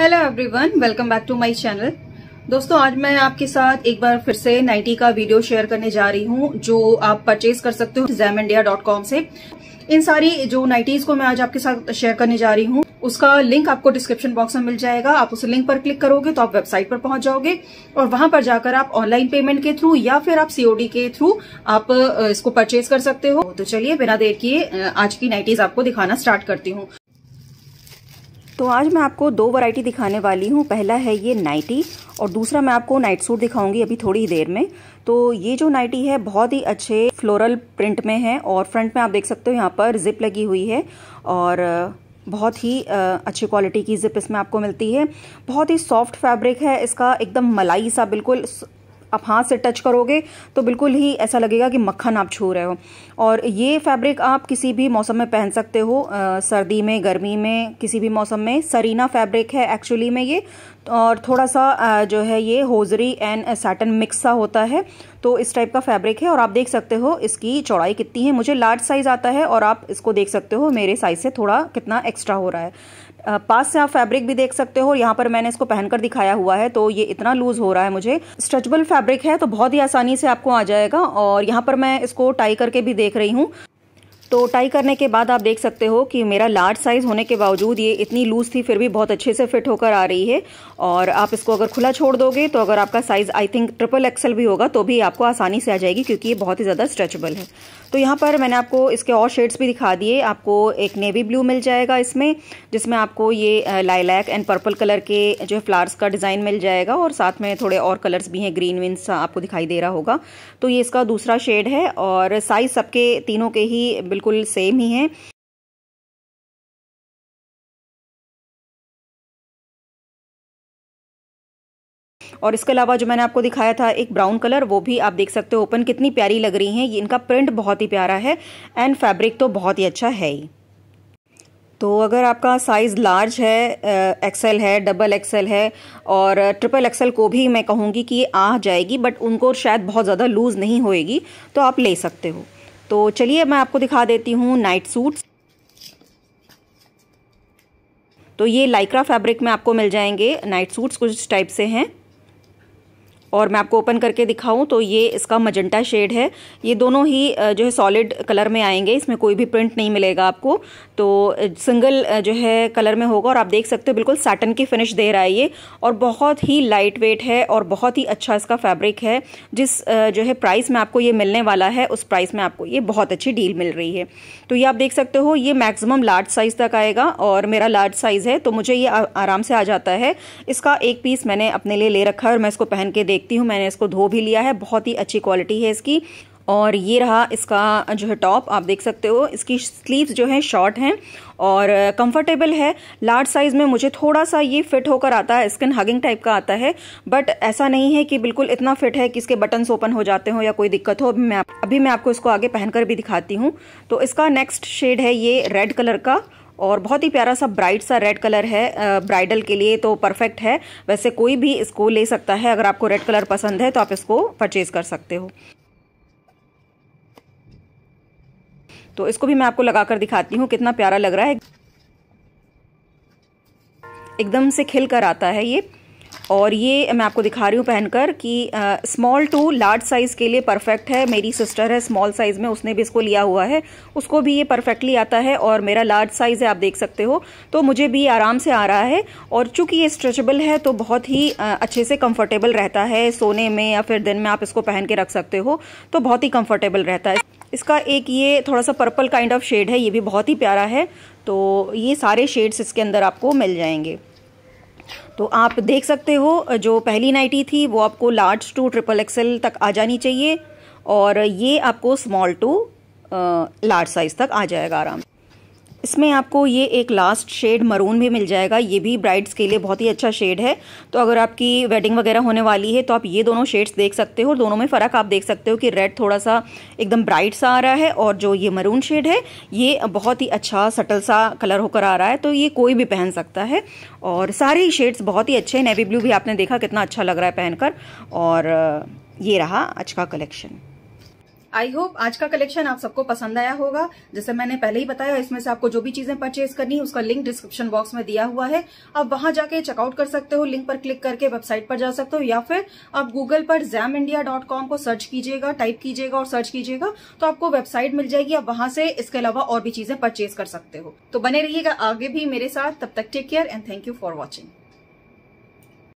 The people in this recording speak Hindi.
hello everyone welcome back to my channel दोस्तों आज मैं आपके साथ एक बार फिर से नाइटी का वीडियो शेयर करने जा रही हूँ जो आप परचेज कर सकते हो जैम इंडिया डॉट कॉम से इन सारी जो नाइटीज को मैं आज आपके साथ शेयर करने जा रही हूँ उसका लिंक आपको डिस्क्रिप्शन बॉक्स में मिल जाएगा आप उस लिंक पर क्लिक करोगे तो आप वेबसाइट पर पहुंच जाओगे और वहां पर जाकर आप ऑनलाइन पेमेंट के थ्रू या फिर आप सीओडी के थ्रू आप इसको परचेज कर सकते हो तो चलिए बिना देर किए आज की नाइटीज आपको दिखाना स्टार्ट करती हूँ तो आज मैं आपको दो वैरायटी दिखाने वाली हूँ पहला है ये नाइटी और दूसरा मैं आपको नाइट सूट दिखाऊंगी अभी थोड़ी ही देर में तो ये जो नाइटी है बहुत ही अच्छे फ्लोरल प्रिंट में है और फ्रंट में आप देख सकते हो यहाँ पर जिप लगी हुई है और बहुत ही अच्छी क्वालिटी की जिप इसमें आपको मिलती है बहुत ही सॉफ्ट फैब्रिक है इसका एकदम मलाई सा बिल्कुल आप हाथ से टच करोगे तो बिल्कुल ही ऐसा लगेगा कि मक्खन आप छू रहे हो और ये फैब्रिक आप किसी भी मौसम में पहन सकते हो आ, सर्दी में गर्मी में किसी भी मौसम में सरीना फैब्रिक है एक्चुअली में ये और थोड़ा सा जो है ये होजरी एंड सैटन मिक्स सा होता है तो इस टाइप का फैब्रिक है और आप देख सकते हो इसकी चौड़ाई कितनी है मुझे लार्ज साइज़ आता है और आप इसको देख सकते हो मेरे साइज़ से थोड़ा कितना एक्स्ट्रा हो रहा है पास से आप फैब्रिक भी देख सकते हो यहाँ पर मैंने इसको पहनकर दिखाया हुआ है तो ये इतना लूज हो रहा है मुझे स्ट्रेचबल फैब्रिक है तो बहुत ही आसानी से आपको आ जाएगा और यहाँ पर मैं इसको टाई करके भी देख रही हूँ तो टाई करने के बाद आप देख सकते हो कि मेरा लार्ज साइज़ होने के बावजूद ये इतनी लूज़ थी फिर भी बहुत अच्छे से फिट होकर आ रही है और आप इसको अगर खुला छोड़ दोगे तो अगर आपका size I think triple XL भी होगा तो भी आपको आसानी से आ जाएगी क्योंकि ये बहुत ही ज़्यादा स्ट्रेचबल है तो यहाँ पर मैंने आपको इसके और शेड्स भी दिखा दिए आपको एक नेवी ब्लू मिल जाएगा इसमें जिसमें आपको ये लाइलैक एंड पर्पल कलर के जो फ्लावर्स का डिज़ाइन मिल जाएगा और साथ में थोड़े और कलर्स भी हैं ग्रीन विंस आपको दिखाई दे रहा होगा तो ये इसका दूसरा शेड है और साइज़ सबके तीनों के ही बिल्कुल सेम ही हैं और इसके अलावा जो मैंने आपको दिखाया था एक ब्राउन कलर वो भी आप देख सकते हो ओपन कितनी प्यारी लग रही हैं इनका प्रिंट बहुत ही प्यारा है एंड फैब्रिक तो बहुत ही अच्छा है ही तो अगर आपका साइज़ लार्ज है एक्सेल है डबल एक्सेल है और ट्रिपल एक्सेल को भी मैं कहूँगी कि ये आ जाएगी बट उनको शायद बहुत ज़्यादा लूज़ नहीं होएगी तो आप ले सकते हो तो चलिए मैं आपको दिखा देती हूँ नाइट सूट्स तो ये लाइक्रा फैब्रिक में आपको मिल जाएंगे नाइट सूट्स कुछ टाइप से हैं और मैं आपको ओपन करके दिखाऊं तो ये इसका मजेंटा शेड है ये दोनों ही जो है सॉलिड कलर में आएंगे इसमें कोई भी प्रिंट नहीं मिलेगा आपको तो सिंगल जो है कलर में होगा और आप देख सकते हो बिल्कुल साटन की फिनिश दे रहा है ये और बहुत ही लाइट वेट है और बहुत ही अच्छा इसका फैब्रिक है जिस जो है प्राइस में आपको ये मिलने वाला है उस प्राइस में आपको ये बहुत अच्छी डील मिल रही है तो ये आप देख सकते हो ये मैक्सिमम लार्ज साइज़ तक आएगा और मेरा लार्ज साइज़ है तो मुझे ये आराम से आ जाता है इसका एक पीस मैंने अपने लिए ले रखा है और मैं इसको पहन के देख देखती हूँ मैंने इसको धो भी लिया है बहुत ही अच्छी क्वालिटी है इसकी और ये रहा इसका जो है टॉप आप देख सकते हो इसकी स्लीव्स जो है शॉर्ट हैं और कंफर्टेबल है लार्ज साइज़ में मुझे थोड़ा सा ये फिट होकर आता है स्किन हगिंग टाइप का आता है बट ऐसा नहीं है कि बिल्कुल इतना फिट है कि इसके बटन्स ओपन हो जाते हो या कोई दिक्कत हो अभी मैं अभी मैं आपको इसको आगे पहनकर भी दिखाती हूँ तो इसका नेक्स्ट शेड है ये रेड कलर का और बहुत ही प्यारा सा ब्राइट सा रेड कलर है ब्राइडल के लिए तो परफेक्ट है वैसे कोई भी इसको ले सकता है अगर आपको रेड कलर पसंद है तो आप इसको परचेज़ कर सकते हो तो इसको भी मैं आपको लगाकर दिखाती हूँ कितना प्यारा लग रहा है एकदम से खिल कर आता है ये और ये मैं आपको दिखा रही हूँ पहनकर कि स्मॉल टू लार्ज साइज़ के लिए परफेक्ट है मेरी सिस्टर है स्मॉल साइज़ में उसने भी इसको लिया हुआ है उसको भी ये परफेक्टली आता है और मेरा लार्ज साइज़ है आप देख सकते हो तो मुझे भी आराम से आ रहा है और चूंकि ये स्ट्रेचेबल है तो बहुत ही आ, अच्छे से कम्फर्टेबल रहता है सोने में या फिर दिन में आप इसको पहन के रख सकते हो तो बहुत ही कम्फर्टेबल रहता है इसका एक ये थोड़ा सा पर्पल काइंड ऑफ शेड है ये भी बहुत ही प्यारा है तो ये सारे शेड्स इसके अंदर आपको मिल जाएंगे तो आप देख सकते हो जो पहली नाइटी थी वो आपको लार्ज टू ट्रिपल एक्सेल तक आ जानी चाहिए और ये आपको स्मॉल टू लार्ज साइज़ तक आ जाएगा आराम इसमें आपको ये एक लास्ट शेड मरून भी मिल जाएगा ये भी ब्राइड्स के लिए बहुत ही अच्छा शेड है तो अगर आपकी वेडिंग वगैरह होने वाली है तो आप ये दोनों शेड्स देख सकते हो और दोनों में फ़र्क आप देख सकते हो कि रेड थोड़ा सा एकदम ब्राइट सा आ रहा है और जो ये मरून शेड है ये बहुत ही अच्छा सटल सा कलर होकर आ रहा है तो ये कोई भी पहन सकता है और सारे ही शेड्स बहुत ही अच्छे हैं नेवी ब्लू भी आपने देखा कितना अच्छा लग रहा है पहनकर और ये रहा आज का कलेक्शन आई होप आज का कलेक्शन आप सबको पसंद आया होगा जैसे मैंने पहले ही बताया इसमें से आपको जो भी चीजें परचेज करनी है उसका लिंक डिस्क्रिप्शन बॉक्स में दिया हुआ है आप वहां जाके चेकआउट कर सकते हो लिंक पर क्लिक करके वेबसाइट पर जा सकते हो या फिर आप गूगल पर जैम इंडिया डॉट कॉम को सर्च कीजिएगा टाइप कीजिएगा और सर्च कीजिएगा तो आपको वेबसाइट मिल जाएगी आप वहां से इसके अलावा और भी चीजें परचेज कर सकते हो तो बने रहिएगा आगे भी मेरे साथ तब तक take care and thank you for watching